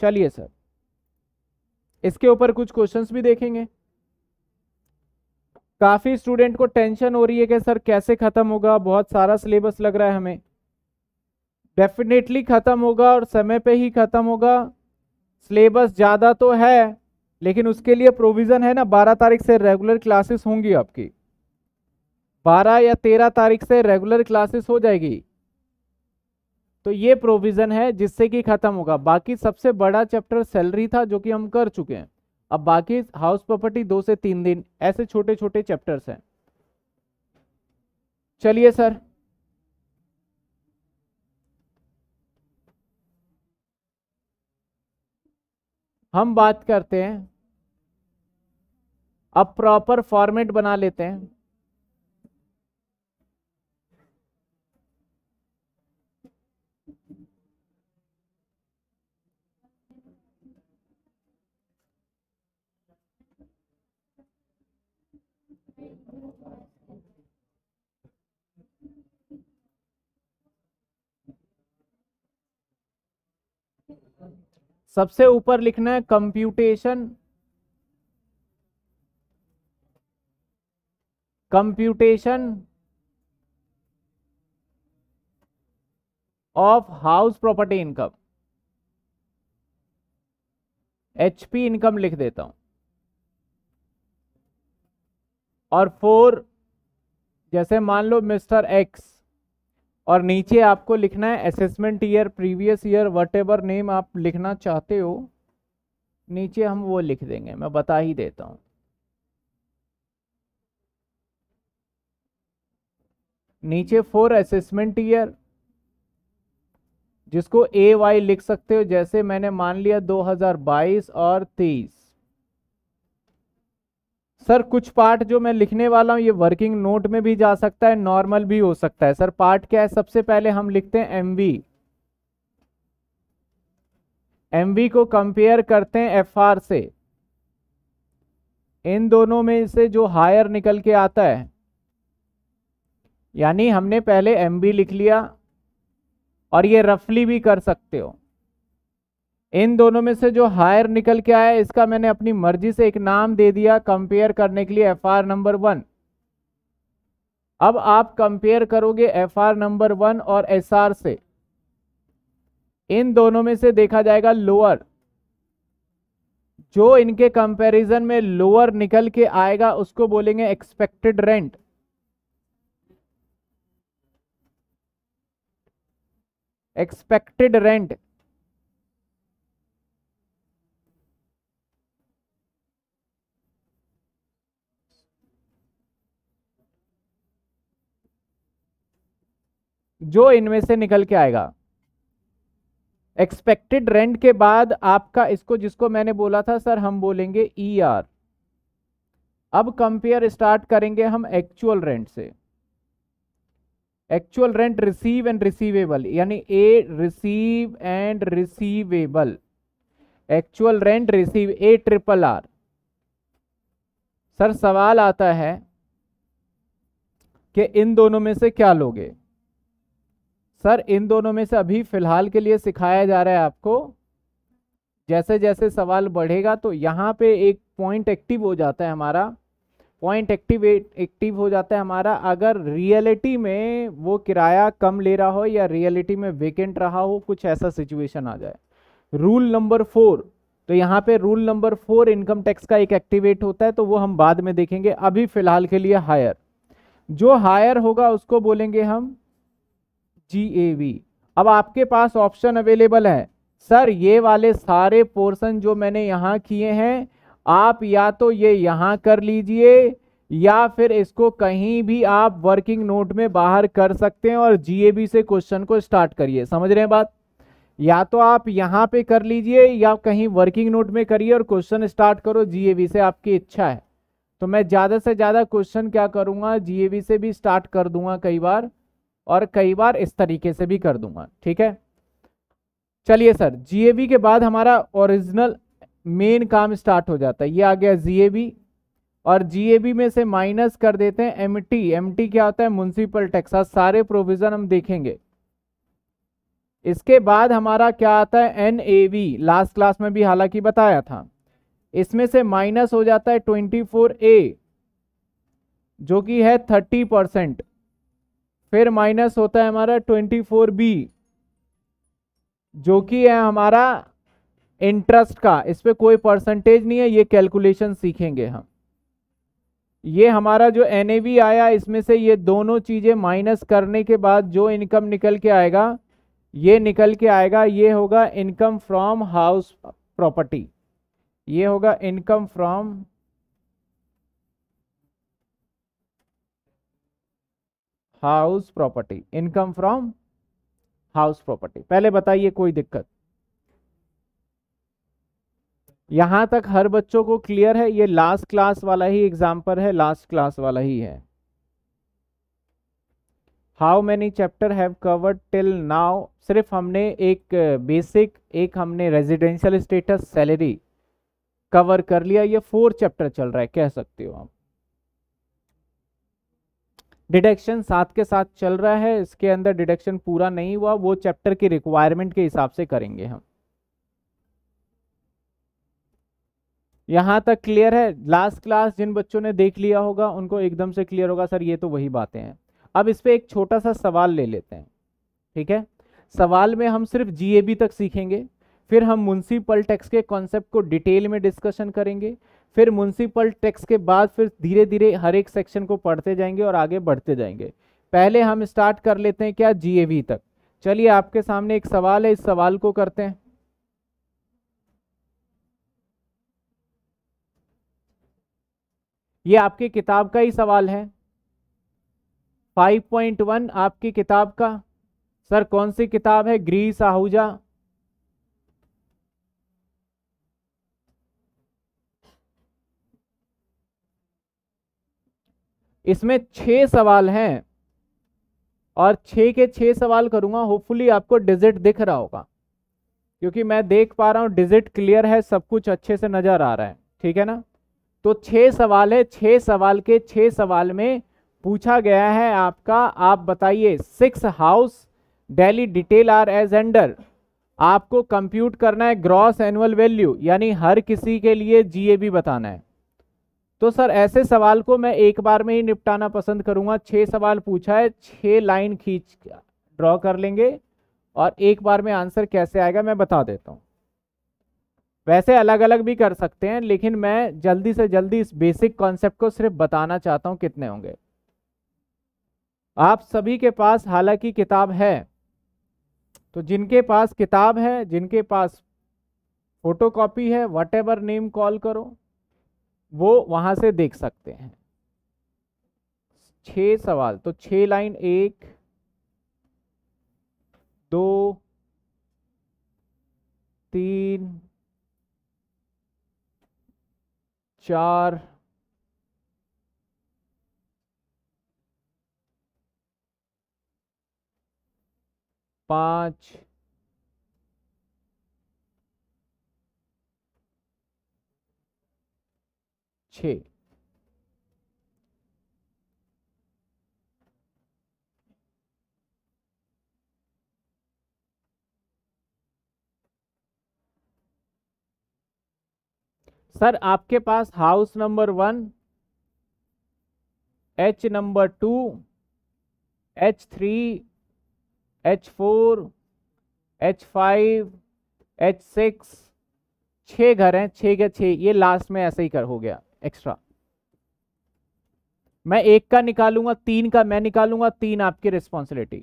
चलिए सर इसके ऊपर कुछ क्वेश्चंस भी देखेंगे काफ़ी स्टूडेंट को टेंशन हो रही है कि सर कैसे ख़त्म होगा बहुत सारा सिलेबस लग रहा है हमें डेफिनेटली ख़त्म होगा और समय पे ही ख़त्म होगा सिलेबस ज़्यादा तो है लेकिन उसके लिए प्रोविज़न है ना बारह तारीख से रेगुलर क्लासेस होंगी आपकी बारह या तेरह तारीख से रेगुलर क्लासेस हो जाएगी तो ये प्रोविज़न है जिससे कि ख़त्म होगा बाकी सबसे बड़ा चैप्टर सैलरी था जो कि हम कर चुके हैं अब बाकी हाउस प्रॉपर्टी दो से तीन दिन ऐसे छोटे छोटे चैप्टर्स हैं चलिए सर हम बात करते हैं अब प्रॉपर फॉर्मेट बना लेते हैं सबसे ऊपर लिखना है computation computation of house property income HP income लिख देता हूं और फोर जैसे मान लो मिस्टर एक्स और नीचे आपको लिखना है assessment year previous year whatever name आप लिखना चाहते हो नीचे हम वो लिख देंगे मैं बता ही देता हूँ नीचे फोर असेसमेंट ईयर जिसको ए वाई लिख सकते हो जैसे मैंने मान लिया 2022 और सर कुछ पार्ट जो मैं लिखने वाला हूँ ये वर्किंग नोट में भी जा सकता है नॉर्मल भी हो सकता है सर पार्ट क्या है सबसे पहले हम लिखते हैं एम वी एम वी को कंपेयर करते हैं एफ आर से इन दोनों में से जो हायर निकल के आता है यानी हमने पहले एम लिख लिया और ये रफली भी कर सकते हो इन दोनों में से जो हायर निकल के आया इसका मैंने अपनी मर्जी से एक नाम दे दिया कंपेयर करने के लिए एफ नंबर वन अब आप कंपेयर करोगे एफ नंबर वन और एस से इन दोनों में से देखा जाएगा लोअर जो इनके कंपैरिजन में लोअर निकल के आएगा उसको बोलेंगे एक्सपेक्टेड रेंट एक्सपेक्टेड रेंट जो इनमें से निकल के आएगा एक्सपेक्टेड रेंट के बाद आपका इसको जिसको मैंने बोला था सर हम बोलेंगे ई e आर अब कंपेयर स्टार्ट करेंगे हम एक्चुअल रेंट से actual rent receive and receivable यानी A receive and receivable actual rent receive A triple R sir सवाल आता है कि इन दोनों में से क्या लोगे सर इन दोनों में से अभी फिलहाल के लिए सिखाया जा रहा है आपको जैसे जैसे सवाल बढ़ेगा तो यहाँ पे एक पॉइंट एक्टिव हो जाता है हमारा पॉइंट एक्टिव एक्टिव हो जाता है हमारा अगर रियलिटी में वो किराया कम ले रहा हो या रियलिटी में वेकेंट रहा हो कुछ ऐसा सिचुएशन आ जाए रूल नंबर फोर तो यहाँ पे rule number four income tax का एक एक्टिवेट होता है तो वो हम बाद में देखेंगे अभी फ़िलहाल के लिए हायर जो हायर होगा उसको बोलेंगे हम जी ए वी अब आपके पास ऑप्शन अवेलेबल है सर ये वाले सारे पोर्शन जो मैंने यहाँ किए हैं आप या तो ये यहाँ कर लीजिए या फिर इसको कहीं भी आप वर्किंग नोट में बाहर कर सकते हैं और जीएबी से क्वेश्चन को स्टार्ट करिए समझ रहे हैं बात या तो आप यहाँ पे कर लीजिए या कहीं वर्किंग नोट में करिए और क्वेश्चन स्टार्ट करो जीएबी से आपकी इच्छा है तो मैं ज़्यादा से ज़्यादा क्वेश्चन क्या करूँगा बी से भी स्टार्ट कर दूंगा कई बार और कई बार इस तरीके से भी कर दूंगा ठीक है चलिए सर जीएबी के बाद हमारा ओरिजिनल मेन काम स्टार्ट हो जाता है ये आ गया जीएबी और जीएबी में से माइनस कर देते हैं एमटी एमटी क्या होता है म्यूनसिपल टैक्स सारे प्रोविजन हम देखेंगे इसके बाद हमारा क्या आता है N A V last class में भी हालांकि बताया था इसमें से माइनस हो जाता है ट्वेंटी फोर ए जो कि है थर्टी परसेंट फिर माइनस होता है हमारा ट्वेंटी फोर बी जो कि है हमारा इंटरेस्ट का इस पर कोई परसेंटेज नहीं है ये कैलकुलेशन सीखेंगे हम ये हमारा जो एन आया इसमें से ये दोनों चीज़ें माइनस करने के बाद जो इनकम निकल के आएगा ये निकल के आएगा ये होगा इनकम फ्रॉम हाउस प्रॉपर्टी ये होगा income from house property income from house property पहले बताइए कोई दिक्कत यहां तक हर बच्चों को क्लियर है ये लास्ट क्लास वाला ही एग्जाम्पल है लास्ट क्लास वाला ही है how many chapter have covered till now सिर्फ हमने एक बेसिक एक हमने रेजिडेंशियल स्टेटस सैलरी कवर कर लिया ये फोर चैप्टर चल रहा है कह सकते हो आप डिडक्शन साथ के साथ चल रहा है इसके अंदर डिडक्शन पूरा नहीं हुआ वो चैप्टर की रिक्वायरमेंट के हिसाब से करेंगे हम यहाँ तक क्लियर है लास्ट क्लास जिन बच्चों ने देख लिया होगा उनको एकदम से क्लियर होगा सर ये तो वही बातें हैं अब इस पर एक छोटा सा सवाल ले लेते हैं ठीक है सवाल में हम सिर्फ जीएबी तक सीखेंगे फिर हम म्यूनसिपल टैक्स के कॉन्सेप्ट को डिटेल में डिस्कशन करेंगे फिर म्यूनसिपल टैक्स के बाद फिर धीरे धीरे हर एक सेक्शन को पढ़ते जाएंगे और आगे बढ़ते जाएंगे पहले हम स्टार्ट कर लेते हैं क्या जीएवी तक चलिए आपके सामने एक सवाल है इस सवाल को करते हैं ये आपकी किताब का ही सवाल है 5.1 आपकी किताब का सर कौन सी किताब है ग्रीस आहूजा इसमें छः सवाल हैं और छः के छः सवाल करूँगा होपफुली आपको डिजिट दिख रहा होगा क्योंकि मैं देख पा रहा हूँ डिजिट क्लियर है सब कुछ अच्छे से नज़र आ रहा है ठीक है ना तो छः सवाल है छः सवाल के छः सवाल में पूछा गया है आपका आप बताइए six house daily detail are as under आपको कंप्यूट करना है ग्रॉस एनुअल वैल्यू यानी हर किसी के लिए जीएबी बताना है तो सर ऐसे सवाल को मैं एक बार में ही निपटाना पसंद करूंगा छह सवाल पूछा है छह लाइन खींच ड्रॉ कर लेंगे और एक बार में आंसर कैसे आएगा मैं बता देता हूँ वैसे अलग अलग भी कर सकते हैं लेकिन मैं जल्दी से जल्दी इस बेसिक कॉन्सेप्ट को सिर्फ बताना चाहता हूँ कितने होंगे आप सभी के पास हालांकि किताब है तो जिनके पास किताब है जिनके पास फोटोकॉपी है वट नेम कॉल करो वो वहां से देख सकते हैं छ सवाल तो छः लाइन एक दो तीन चार पांच छ सर आपके पास house number one H number two H three H four H five H six छः घर हैं छः के छः ये लास्ट में ऐसे ही कर हो गया एक्स्ट्रा मैं एक का निकालूंगा तीन का मैं निकालूंगा तीन आपकी रिस्पॉन्सिबिलिटी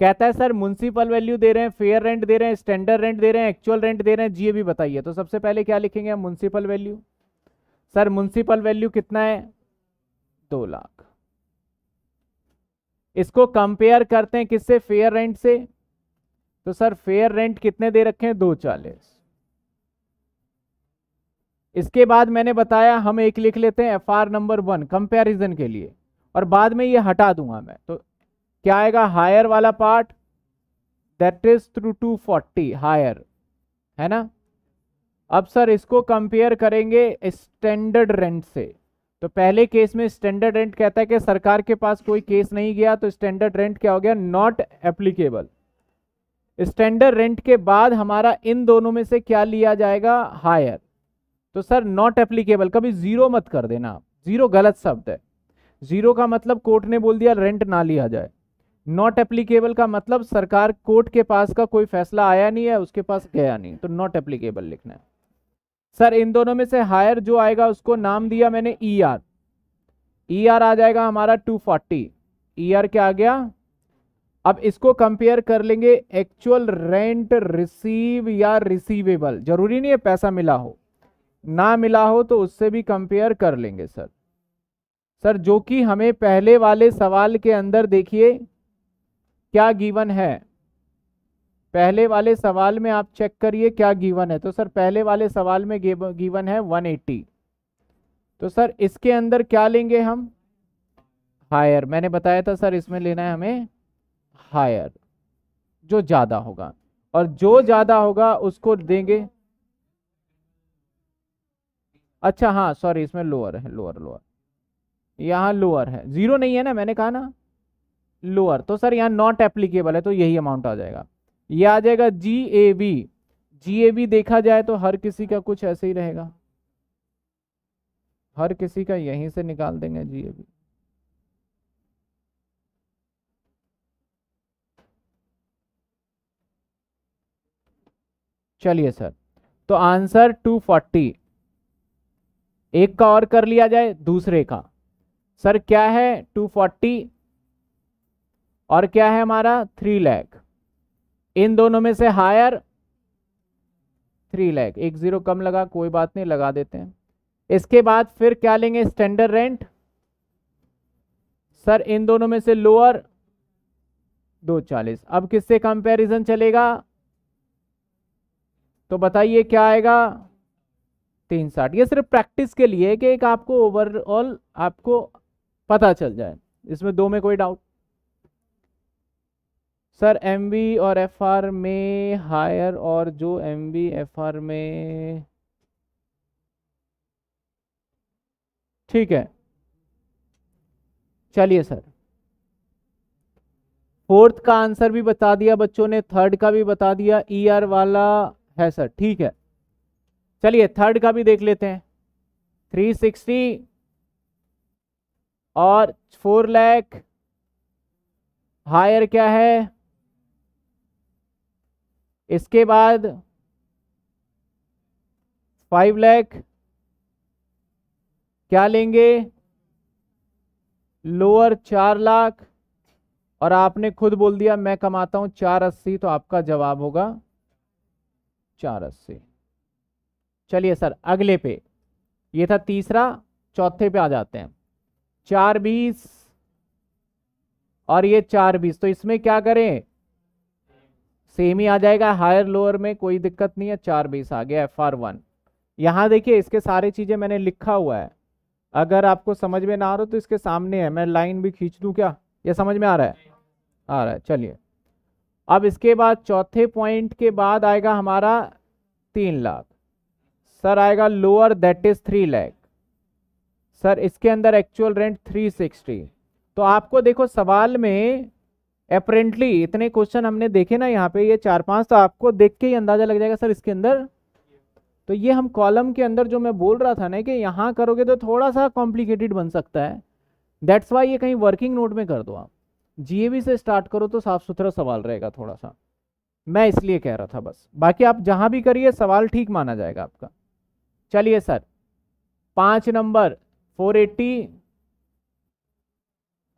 कहता है सर म्यूनसिपल वैल्यू दे रहे हैं फेयर रेंट दे रहे हैं स्टैंडर्ड रेंट दे रहे हैं एक्चुअल रेंट दे रहे हैं जी भी बताइए तो सबसे पहले क्या लिखेंगे हम municipal value sir municipal value कितना है दो लाख इसको कंपेयर करते हैं किससे फेयर रेंट से तो सर फेयर रेंट कितने दे रखे हैं दो चालीस इसके बाद मैंने बताया हम एक लिख लेते हैं F R number one comparison के लिए और बाद में ये हटा दूंगा मैं तो क्या आएगा हायर वाला part that is through two forty higher है ना अब सर इसको कंपेयर करेंगे स्टैंडर्ड रेंट से तो पहले केस में स्टैंडर्ड रेंट कहता है कि सरकार के पास कोई केस नहीं गया तो स्टैंडर्ड रेंट क्या हो गया नॉट एप्लीकेबल स्टैंडर्ड रेंट के बाद हमारा इन दोनों में से क्या लिया जाएगा हायर तो सर नॉट एप्लीकेबल कभी जीरो मत कर देना जीरो गलत शब्द है जीरो का मतलब कोर्ट ने बोल दिया रेंट ना लिया जाए नॉट एप्लीकेबल का मतलब सरकार कोर्ट के पास का कोई फैसला आया नहीं है उसके पास गया नहीं तो नॉट एप्लीकेबल लिखना है सर इन दोनों में से हायर जो आएगा उसको नाम दिया मैंने ई आर ई आर आ जाएगा हमारा टू फोर्टी ई आर क्या आ गया अब इसको कंपेयर कर लेंगे एक्चुअल रेंट रिसीव या रिसीवेबल जरूरी नहीं है पैसा मिला हो ना मिला हो तो उससे भी कंपेयर कर लेंगे सर सर जो कि हमें पहले वाले सवाल के अंदर देखिए क्या गिवन है पहले वाले सवाल में आप चेक करिए क्या गिवन है तो सर पहले वाले सवाल में गिवन है 180 तो सर इसके अंदर क्या लेंगे हम हायर मैंने बताया था सर इसमें लेना है हमें हायर जो ज़्यादा होगा और जो ज़्यादा होगा उसको देंगे अच्छा हाँ सॉरी इसमें लोअर है लोअर लोअर यहाँ लोअर है जीरो नहीं है ना मैंने कहा ना लोअर तो सर यहाँ नॉट एप्लीकेबल है तो यही अमाउंट आ जाएगा ये आ जाएगा जी A B ji A B देखा जाए तो हर किसी का कुछ ऐसे ही रहेगा हर किसी का यहीं से निकाल देंगे जी ए बी चलिए सर तो आंसर 240 एक का और कर लिया जाए दूसरे का सर क्या है टू फोर्टी और क्या है हमारा थ्री लैख इन दोनों में से हायर थ्री लैख एक जीरो कम लगा कोई बात नहीं लगा देते हैं इसके बाद फिर क्या लेंगे स्टैंडर्ड रेंट सर इन दोनों में से लोअर दो चालीस अब किससे कंपैरिजन चलेगा तो बताइए क्या आएगा तीन साठ ये सिर्फ प्रैक्टिस के लिए कि एक आपको ओवरऑल आपको पता चल जाए इसमें दो में कोई डाउट सर एम और एफ में हायर और जो एम बी एफ में ठीक है चलिए सर फोर्थ का आंसर भी बता दिया बच्चों ने थर्ड का भी बता दिया ई e ER वाला है सर ठीक है चलिए थर्ड का भी देख लेते हैं थ्री सिक्सटी और फोर लैख हायर क्या है इसके बाद फाइव लैख क्या लेंगे लोअर चार लाख और आपने खुद बोल दिया मैं कमाता हूं चार अस्सी तो आपका जवाब होगा चार अस्सी चलिए सर अगले पे ये था तीसरा चौथे पे आ जाते हैं चार बीस और ये चार बीस तो इसमें क्या करें सेम ही आ जाएगा हायर लोअर में कोई दिक्कत नहीं है चार बीस आ गया एफ आर वन यहाँ देखिए इसके सारे चीज़ें मैंने लिखा हुआ है अगर आपको समझ में ना आ रहा तो इसके सामने है मैं लाइन भी खींच दूँ क्या ये समझ में आ रहा है आ रहा है चलिए अब इसके बाद चौथे पॉइंट के बाद आएगा हमारा तीन लाख सर आएगा lower that is three lakh sir इसके अंदर एक्चुअल रेंट थ्री सिक्सटी तो आपको देखो सवाल में अप्रेंटली इतने क्वेश्चन हमने देखे ना यहाँ पे ये चार पांच तो आपको देख के ही अंदाजा लग जाएगा सर इसके अंदर तो ये हम कॉलम के अंदर जो मैं बोल रहा था ना कि यहाँ करोगे तो थोड़ा सा कॉम्प्लिकेटेड बन सकता है दैट्स वाई ये कहीं वर्किंग नोट में कर दो आप जीएबी से स्टार्ट करो तो साफ सुथरा सवाल रहेगा थोड़ा सा मैं इसलिए कह रहा था बस बाकी आप जहाँ भी करिए सवाल ठीक माना जाएगा आपका चलिए सर पांच नंबर फोर एट्टी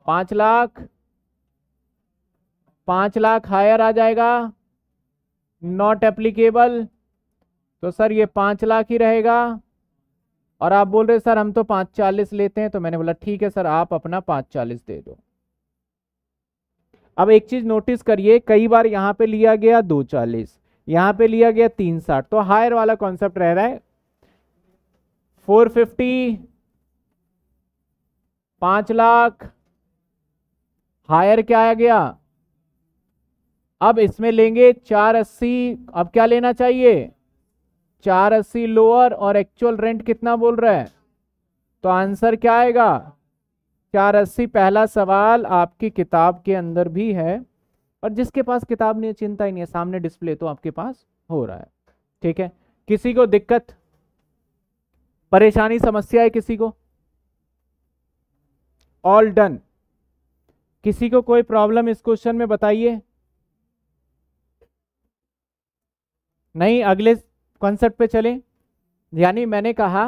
पांच लाख पांच लाख हायर आ जाएगा नॉट एप्लीकेबल तो सर ये पांच लाख ही रहेगा और आप बोल रहे सर हम तो पांच चालीस लेते हैं तो मैंने बोला ठीक है सर आप अपना पांच चालीस दे दो अब एक चीज़ नोटिस करिए कई बार यहां पे लिया गया दो चालीस यहां पे लिया गया तीन साठ तो हायर वाला कॉन्सेप्ट रह रहा है फोर फिफ्टी पांच लाख हायर क्या आ गया अब इसमें लेंगे चार अस्सी अब क्या लेना चाहिए चार अस्सी लोअर और एक्चुअल रेंट कितना बोल रहा है तो आंसर क्या आएगा चार अस्सी पहला सवाल आपकी किताब के अंदर भी है और जिसके पास किताब नहीं चिंता ही नहीं है सामने डिस्प्ले तो आपके पास हो रहा है ठीक है किसी को दिक्कत परेशानी समस्या है किसी को ऑल डन किसी को कोई प्रॉब्लम इस क्वेश्चन में बताइए नहीं अगले कॉन्सेप्ट पे चले यानी मैंने कहा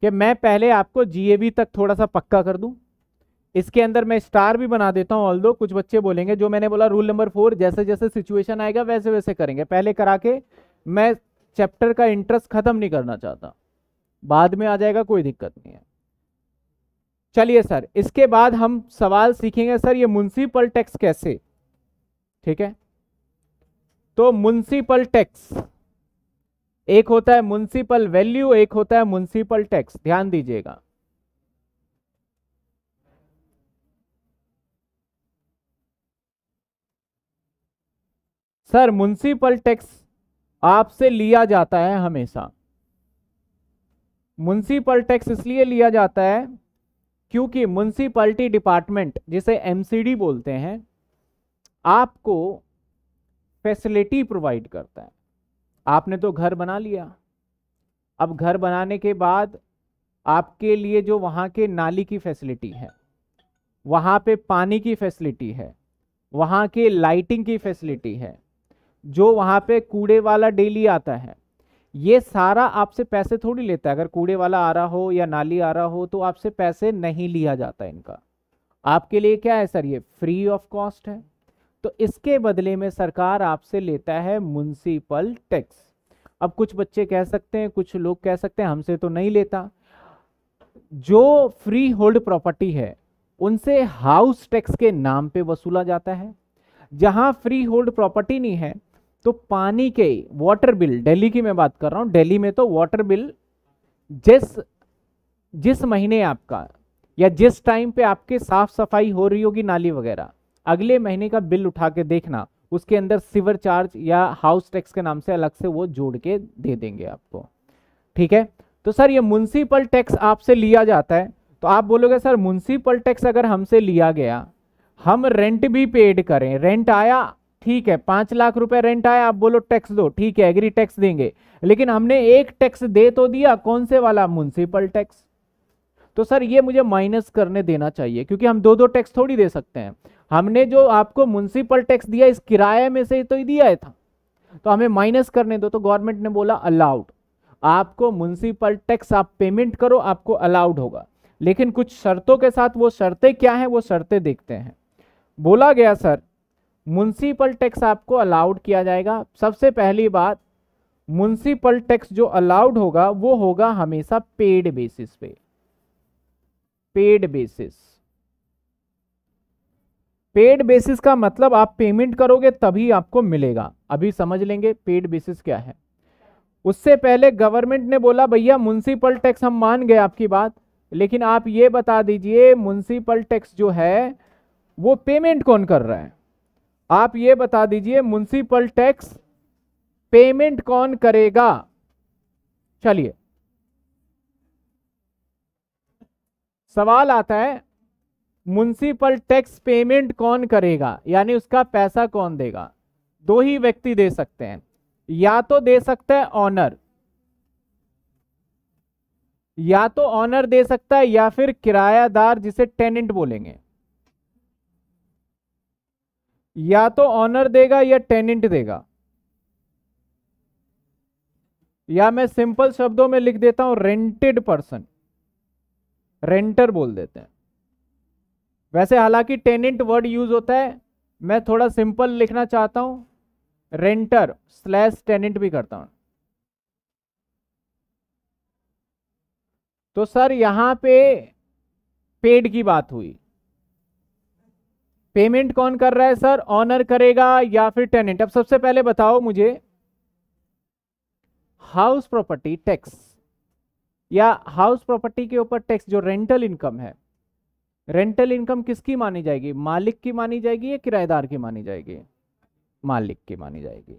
कि मैं पहले आपको जीएबी तक थोड़ा सा पक्का कर दूं इसके अंदर मैं स्टार भी बना देता हूं ऑल दो कुछ बच्चे बोलेंगे जो मैंने बोला रूल नंबर फोर जैसे जैसे सिचुएशन आएगा वैसे वैसे करेंगे पहले करा के मैं चैप्टर का इंटरेस्ट खत्म नहीं करना चाहता बाद में आ जाएगा कोई दिक्कत नहीं है चलिए सर इसके बाद हम सवाल सीखेंगे सर ये म्यूनसिपल टैक्स कैसे ठीक है तो म्यूनसिपल टैक्स एक होता है म्यूनसिपल वैल्यू एक होता है म्यूनसिपल टैक्स ध्यान दीजिएगा सर म्यूनसिपल टैक्स आपसे लिया जाता है हमेशा म्यूनसिपल टैक्स इसलिए लिया जाता है क्योंकि म्यूनसिपलिटी डिपार्टमेंट जिसे एमसीडी बोलते हैं आपको फैसिलिटी प्रोवाइड करता है आपने तो घर बना लिया अब घर बनाने के बाद आपके लिए जो वहाँ के नाली की फैसिलिटी है वहाँ पे पानी की फैसिलिटी है वहाँ के लाइटिंग की फैसिलिटी है जो वहाँ पे कूड़े वाला डेली आता है ये सारा आपसे पैसे थोड़ी लेता है अगर कूड़े वाला आ रहा हो या नाली आ रहा हो तो आपसे पैसे नहीं लिया जाता इनका आपके लिए क्या है सर ये फ्री ऑफ कॉस्ट है तो इसके बदले में सरकार आपसे लेता है म्यूनसिपल टैक्स अब कुछ बच्चे कह सकते हैं कुछ लोग कह सकते हैं हमसे तो नहीं लेता जो फ्री होल्ड प्रॉपर्टी है उनसे हाउस टैक्स के नाम पे वसूला जाता है जहां फ्री होल्ड प्रॉपर्टी नहीं है तो पानी के वाटर बिल दिल्ली की मैं बात कर रहा हूँ दिल्ली में तो वाटर बिल जिस जिस महीने आपका या जिस टाइम पे आपके साफ सफाई हो रही होगी नाली वगैरह अगले महीने का बिल उठा के देखना उसके अंदर सिवर चार्ज या हाउस टैक्स के नाम से अलग से वो जोड़ के दे देंगे आपको ठीक है तो सर ये म्यूनसिपल टैक्स आपसे लिया जाता है तो आप बोलोगे सर म्यूनसिपल टैक्स अगर हमसे लिया गया हम रेंट भी पेड करें रेंट आया ठीक है पांच लाख रुपए रेंट आया आप बोलो टैक्स दो ठीक है एग्री टैक्स देंगे लेकिन हमने एक टैक्स दे तो दिया कौन से वाला म्यूनसिपल टैक्स तो सर ये मुझे माइनस करने देना चाहिए क्योंकि हम दो दो टैक्स थोड़ी दे सकते हैं हमने जो आपको म्यूनसिपल टैक्स दिया इस किराए में से तो ही दिया था तो हमें माइनस करने दो तो गवर्नमेंट ने बोला अलाउड आपको म्यूनसिपल टैक्स आप पेमेंट करो आपको अलाउड होगा लेकिन कुछ शर्तों के साथ वो शर्तें क्या है वो शर्तें देखते हैं बोला गया सर म्यूनसिपल टैक्स आपको अलाउड किया जाएगा सबसे पहली बात म्यूनसिपल टैक्स जो अलाउड होगा वो होगा हमेशा पेड बेसिस पे पेड बेसिस पेड बेसिस का मतलब आप पेमेंट करोगे तभी आपको मिलेगा अभी समझ लेंगे पेड बेसिस क्या है उससे पहले गवर्नमेंट ने बोला भैया म्यूनसिपल टैक्स हम मान गए आपकी बात लेकिन आप ये बता दीजिए म्यूनसिपल टैक्स जो है वो पेमेंट कौन कर रहा है आप ये बता दीजिए म्यूनसिपल टैक्स पेमेंट कौन करेगा चलिए सवाल आता है म्यूनसिपल टैक्स पेमेंट कौन करेगा यानी उसका पैसा कौन देगा दो ही व्यक्ति दे सकते हैं या तो दे सकता है ऑनर या तो ऑनर दे सकता है या फिर किरायादार जिसे टेनेंट बोलेंगे या तो ऑनर देगा या टेनेंट देगा या मैं सिंपल शब्दों में लिख देता हूं रेंटेड पर्सन रेंटर बोल देते हैं वैसे हालांकि टेनेंट वर्ड यूज होता है मैं थोड़ा सिंपल लिखना चाहता हूं रेंटर स्लैश टेनेंट भी करता हूं तो सर यहां पे पेड की बात हुई पेमेंट कौन कर रहा है सर ऑनर करेगा या फिर टेनेंट अब सबसे पहले बताओ मुझे हाउस प्रॉपर्टी टैक्स या हाउस प्रॉपर्टी के ऊपर टैक्स जो रेंटल इनकम है रेंटल इनकम किसकी मानी जाएगी मालिक की मानी जाएगी या किराएदार की मानी जाएगी मालिक की मानी जाएगी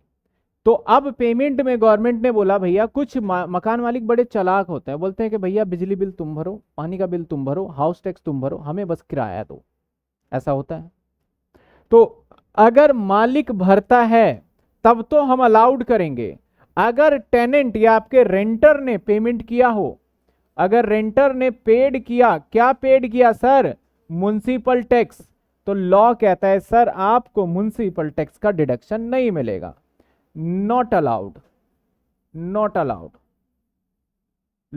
तो अब पेमेंट में गवर्नमेंट ने बोला भैया कुछ मकान मालिक बड़े चलाक होते हैं बोलते हैं कि भैया बिजली बिल तुम भरो पानी का बिल तुम भरो हाउस टैक्स तुम भरो हमें बस किराया दो ऐसा होता है तो अगर मालिक भरता है तब तो हम अलाउड करेंगे अगर टेनेंट या आपके रेंटर ने पेमेंट किया हो अगर रेंटर ने पेड किया क्या पेड किया सर म्यूनसिपल टैक्स तो लॉ कहता है सर आपको म्यूनसिपल टैक्स का डिडक्शन नहीं मिलेगा not allowed not allowed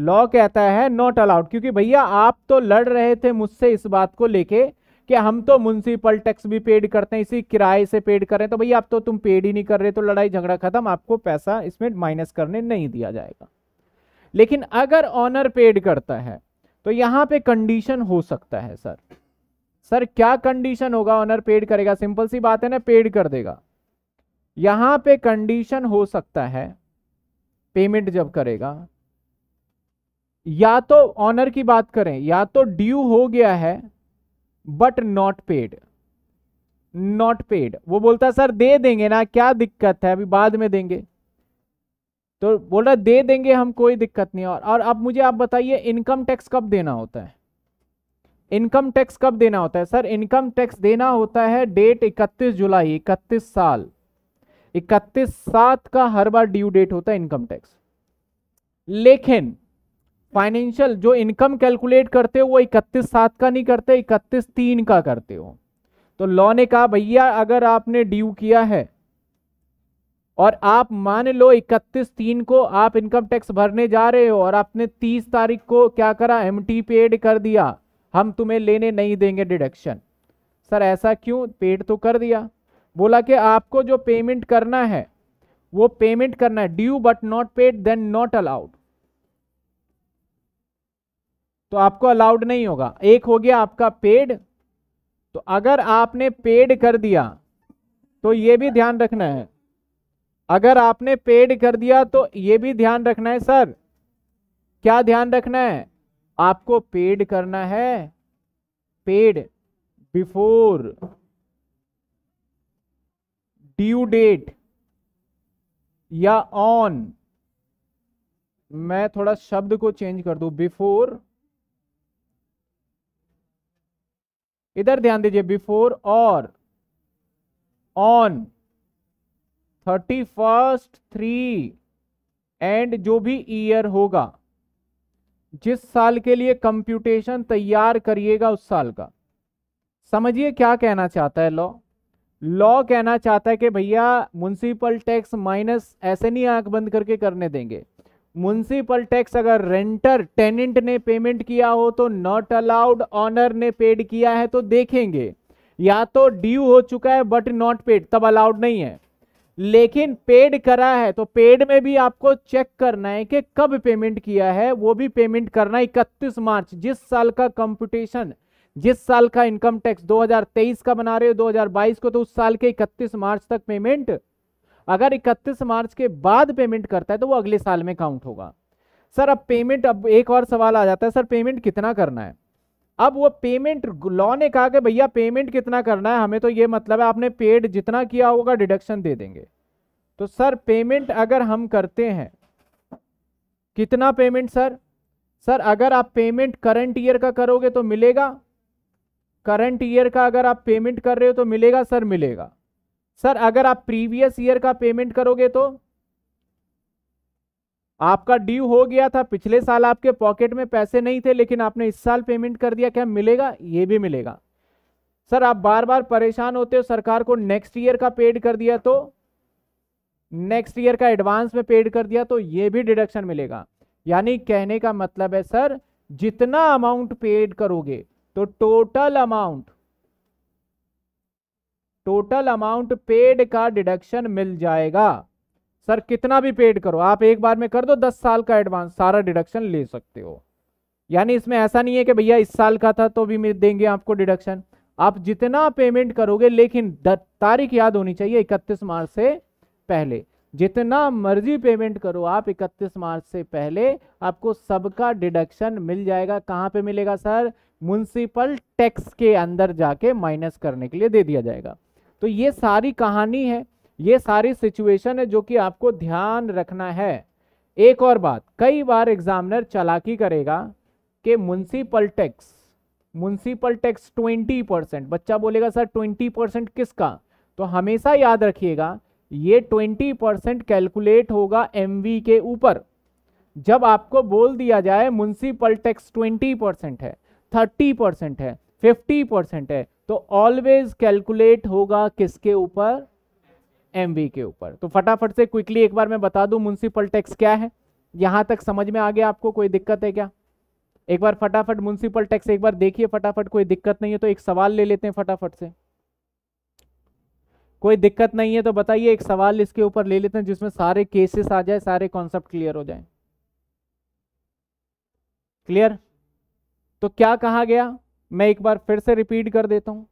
law कहता है नॉट अलाउड क्योंकि भैया आप तो लड़ रहे थे मुझसे इस बात को लेके कि हम तो म्यूनसिपल टैक्स भी पेड करते हैं इसी किराए से पेड कर रहे हैं तो भैया आप तो तुम पेड ही नहीं कर रहे तो लड़ाई झगड़ा खत्म आपको पैसा इसमें माइनस करने नहीं दिया जाएगा लेकिन अगर ऑनर पेड करता है तो यहां पे कंडीशन हो सकता है सर सर क्या कंडीशन होगा ऑनर पेड करेगा सिंपल सी बात है ना पेड कर देगा यहां पे कंडीशन हो सकता है पेमेंट जब करेगा या तो ऑनर की बात करें या तो ड्यू हो गया है but not paid not paid वो बोलता है सर दे देंगे ना क्या दिक्कत है अभी बाद में देंगे तो बोल रहा दे देंगे हम कोई दिक्कत नहीं और और अब मुझे आप बताइए इनकम टैक्स कब देना होता है इनकम टैक्स कब देना होता है सर इनकम टैक्स देना होता है डेट 31 जुलाई 31 साल 31 सात का हर बार ड्यू डेट होता है इनकम टैक्स लेकिन फाइनेंशियल जो इनकम कैलकुलेट करते हो वो इकतीस सात का नहीं करते इकतीस तीन का करते हो तो लॉ ने कहा भैया अगर आपने ड्यू किया है और आप मान लो इकतीस तीन को आप इनकम टैक्स भरने जा रहे हो और आपने तीस तारीख को क्या करा एम पेड कर दिया हम तुम्हें लेने नहीं देंगे डिडक्शन सर ऐसा क्यों पेड तो कर दिया बोला कि आपको जो पेमेंट करना है वो पेमेंट करना है due but not paid then not allowed तो आपको अलाउड नहीं होगा एक हो गया आपका पेड तो अगर आपने पेड कर दिया तो ये भी ध्यान रखना है अगर आपने पेड कर दिया तो ये भी ध्यान रखना है सर क्या ध्यान रखना है आपको पेड करना है पेड बिफोर ड्यू डेट या ऑन मैं थोड़ा शब्द को चेंज कर दूं बिफोर इधर ध्यान दीजिए बिफोर और on thirty first three end जो भी ईयर होगा जिस साल के लिए कंप्यूटेशन तैयार करिएगा उस साल का समझिए क्या कहना चाहता है लॉ लॉ कहना चाहता है कि भैया म्यूनसिपल टैक्स माइनस ऐसे नहीं आंख बंद करके करने देंगे म्यूनसिपल टैक्स अगर रेंटर टेनेंट ने पेमेंट किया हो तो नॉट अलाउड ऑनर ने पेड किया है तो देखेंगे या तो ड्यू हो चुका है बट नॉट पेड तब अलाउड नहीं है लेकिन पेड करा है तो पेड में भी आपको चेक करना है कि कब पेमेंट किया है वो भी पेमेंट करना 31 मार्च जिस साल का कंपटीशन जिस साल का इनकम टैक्स 2023 का बना रहे हो 2022 को तो उस साल के 31 मार्च तक पेमेंट अगर 31 मार्च के बाद पेमेंट करता है तो वो अगले साल में काउंट होगा सर अब पेमेंट अब एक और सवाल आ जाता है सर पेमेंट कितना करना है अब वो पेमेंट लॉ ने कहा कि भैया पेमेंट कितना करना है हमें तो ये मतलब है आपने पेड जितना किया होगा डिडक्शन दे देंगे तो सर पेमेंट अगर हम करते हैं कितना पेमेंट सर सर अगर आप पेमेंट करंट ईयर का करोगे तो मिलेगा करंट ईयर का अगर आप पेमेंट कर रहे हो तो मिलेगा सर मिलेगा सर अगर आप प्रीवियस ईयर का पेमेंट करोगे तो आपका ड्यू हो गया था पिछले साल आपके पॉकेट में पैसे नहीं थे लेकिन आपने इस साल पेमेंट कर दिया क्या मिलेगा ये भी मिलेगा सर आप बार बार परेशान होते हो सरकार को नेक्स्ट ईयर का पेड कर दिया तो नेक्स्ट ईयर का एडवांस में पेड कर दिया तो ये भी डिडक्शन मिलेगा यानी कहने का मतलब है सर जितना अमाउंट पेड करोगे तो total amount total amount paid का डिडक्शन मिल जाएगा सर कितना भी पेड करो आप एक बार में कर दो दस साल का एडवांस सारा डिडक्शन ले सकते हो यानी इसमें ऐसा नहीं है कि भैया इस साल का था तो भी देंगे आपको डिडक्शन आप जितना पेमेंट करोगे लेकिन तारीख याद होनी चाहिए इकतीस मार्च से पहले जितना मर्जी पेमेंट करो आप 31 मार्च से पहले आपको सबका डिडक्शन मिल जाएगा कहाँ पे मिलेगा सर म्यूनसिपल टैक्स के अंदर जाके माइनस करने के लिए दे दिया जाएगा तो ये सारी कहानी है ये सारी सिचुएशन है जो कि आपको ध्यान रखना है एक और बात कई बार एग्जामिनर चलाकी करेगा कि municipal tax municipal tax twenty percent बच्चा बोलेगा सर ट्वेंटी परसेंट किसका तो हमेशा याद रखिएगा ये ट्वेंटी परसेंट कैलकुलेट होगा एम के ऊपर जब आपको बोल दिया जाए म्यूनसिपल टैक्स ट्वेंटी परसेंट है थर्टी परसेंट है फिफ्टी परसेंट है तो ऑलवेज कैलकुलेट होगा किसके ऊपर एम के ऊपर तो फटाफट से क्विकली एक बार मैं बता दूं म्यूनसिपल टैक्स क्या है यहां तक समझ में आ गया आपको कोई दिक्कत है क्या एक बार फटाफट म्यूनसिपल टैक्स एक बार देखिए फटाफट कोई दिक्कत नहीं है तो एक सवाल ले लेते हैं फटाफट से कोई दिक्कत नहीं है तो बताइए एक सवाल इसके ऊपर ले लेते हैं जिसमें सारे केसेस आ जाए सारे कॉन्सेप्ट क्लियर हो जाए क्लियर तो क्या कहा गया मैं एक बार फिर से रिपीट कर देता हूँ